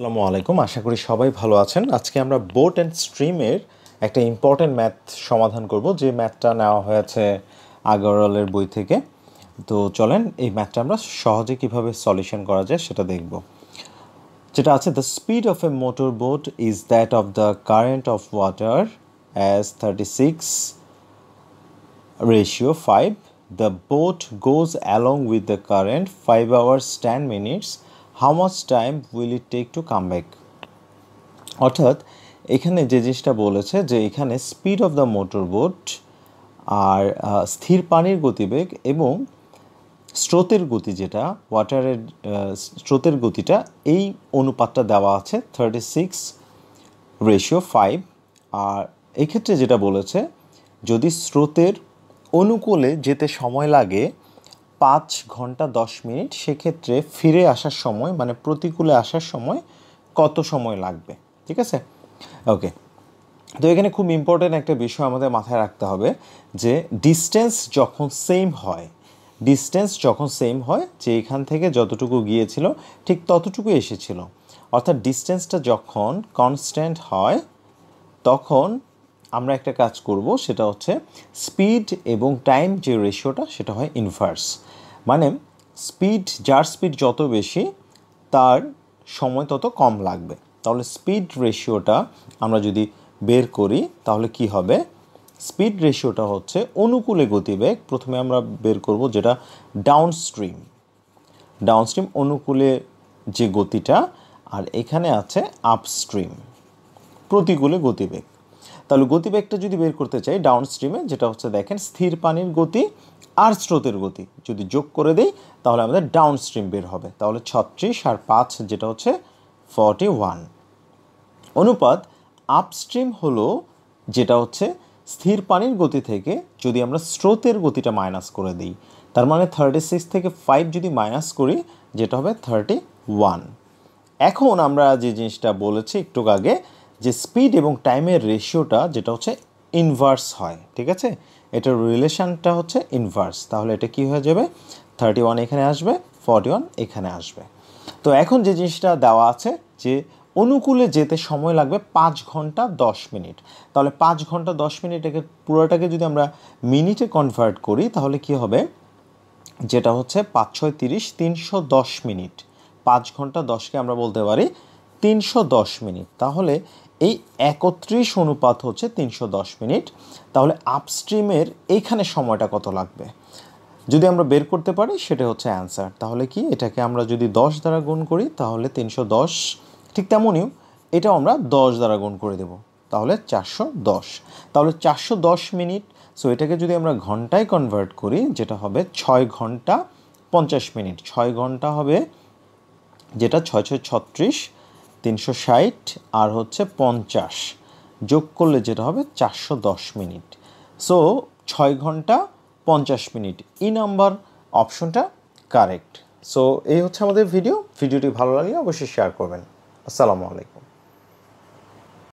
আসসালামু আলাইকুম আশা করি সবাই ভালো আছেন আজকে আমরা বোট অ্যান্ড স্ট্রিমের একটা ইম্পর্ট্যান্ট ম্যাথ সমাধান করব যে ম্যাথটা নেওয়া হয়েছে আগরওয়ালের বই থেকে তো চলেন এই ম্যাথটা আমরা সহজে কিভাবে সলিউশন করা যায় সেটা দেখব যেটা আছে the speed of a motor boat is that of the current of water as thirty six ratio five the boat goes along with the current five hours ten minutes how much time will it take to come back অর্থাৎ এখানে যে জিনিসটা বলেছে যে এখানে speed of the motor boat আর স্থির পানির গতিবেগ এবং স্রোতের গতি যেটা ওয়াটারের স্রোতের গতিটা এই অনুপাতটা দেওয়া আছে থার্টি সিক্স রেশিও ফাইভ আর এক্ষেত্রে যেটা বলেছে যদি স্রোতের অনুকূলে যেতে সময় লাগে পাঁচ ঘন্টা দশ মিনিট সেক্ষেত্রে ফিরে আসার সময় মানে প্রতিকূলে আসার সময় কত সময় লাগবে ঠিক আছে ওকে তো এখানে খুব ইম্পর্টেন্ট একটা বিষয় আমাদের মাথায় রাখতে হবে যে ডিস্টেন্স যখন সেম হয় ডিস্টেন্স যখন সেম হয় যে এখান থেকে যতটুকু গিয়েছিল ঠিক ততটুকু এসেছিল অর্থাৎ ডিস্টেন্সটা যখন কনস্ট্যান্ট হয় তখন আমরা একটা কাজ করব সেটা হচ্ছে স্পিড এবং টাইম যে রেশিওটা সেটা হয় ইনভার্স মানে স্পিড যার স্পিড যত বেশি তার সময় তত কম লাগবে তাহলে স্পিড রেশিওটা আমরা যদি বের করি তাহলে কি হবে স্পিড রেশিওটা হচ্ছে অনুকূলে গতিবেগ প্রথমে আমরা বের করব যেটা ডাউনস্ট্রিম ডাউনস্ট্রিম অনুকূলে যে গতিটা আর এখানে আছে আপস্ট্রিম প্রতিকূলে গতিবেগ তাহলে গতিবেগটা যদি বের করতে চাই ডাউন স্ট্রিমে যেটা হচ্ছে দেখেন স্থির পানির গতি আর স্রোতের গতি যদি যোগ করে দিই তাহলে আমাদের ডাউন স্ট্রিম বের হবে তাহলে ছত্রিশ আর পাঁচ যেটা হচ্ছে ফর্টি ওয়ান অনুপাত আপস্ট্রিম হল যেটা হচ্ছে স্থির পানির গতি থেকে যদি আমরা স্রোতের গতিটা মাইনাস করে দিই তার মানে থার্টি সিক্স থেকে ফাইভ যদি মাইনাস করি যেটা হবে থার্টি ওয়ান এখন আমরা যে জিনিসটা বলেছি একটু আগে যে স্পিড এবং টাইমের রেশিওটা যেটা হচ্ছে ইনভার্স হয় ঠিক আছে এটার রিলেশনটা হচ্ছে ইনভার্স তাহলে এটা কি হয়ে যাবে থার্টি ওয়ান এখানে আসবে ফর্টি ওয়ান এখানে আসবে তো এখন যে জিনিসটা দেওয়া আছে যে অনুকূলে যেতে সময় লাগবে পাঁচ ঘন্টা দশ মিনিট তাহলে পাঁচ ঘন্টা দশ মিনিট একে পুরোটাকে যদি আমরা মিনিটে কনভার্ট করি তাহলে কি হবে যেটা হচ্ছে পাঁচ ছয় তিরিশ তিনশো দশ মিনিট পাঁচ ঘন্টা দশকে আমরা বলতে পারি তিনশো দশ মিনিট তাহলে এই একত্রিশ অনুপাত হচ্ছে তিনশো দশ মিনিট তাহলে আপস্ট্রিমের এইখানে সময়টা কত লাগবে যদি আমরা বের করতে পারি সেটা হচ্ছে অ্যান্সার তাহলে কি এটাকে আমরা যদি দশ দ্বারা গুণ করি তাহলে তিনশো দশ ঠিক তেমনই এটাও আমরা দশ দ্বারা গুণ করে দেব তাহলে চারশো দশ তাহলে চারশো দশ মিনিট সো এটাকে যদি আমরা ঘন্টায় কনভার্ট করি যেটা হবে ছয় ঘন্টা পঞ্চাশ মিনিট ছয় ঘন্টা হবে যেটা ছয় ছয় ছত্রিশ তিনশো ষাট আর হচ্ছে পঞ্চাশ যোগ করলে যেটা হবে চারশো দশ মিনিট সো ছয় ঘন্টা পঞ্চাশ মিনিট ই নাম্বার অপশনটা কারেক্ট সো এই হচ্ছে আমাদের ভিডিও ভিডিওটি ভালো লাগলে অবশ্যই শেয়ার করবেন আসসালামু আলাইকুম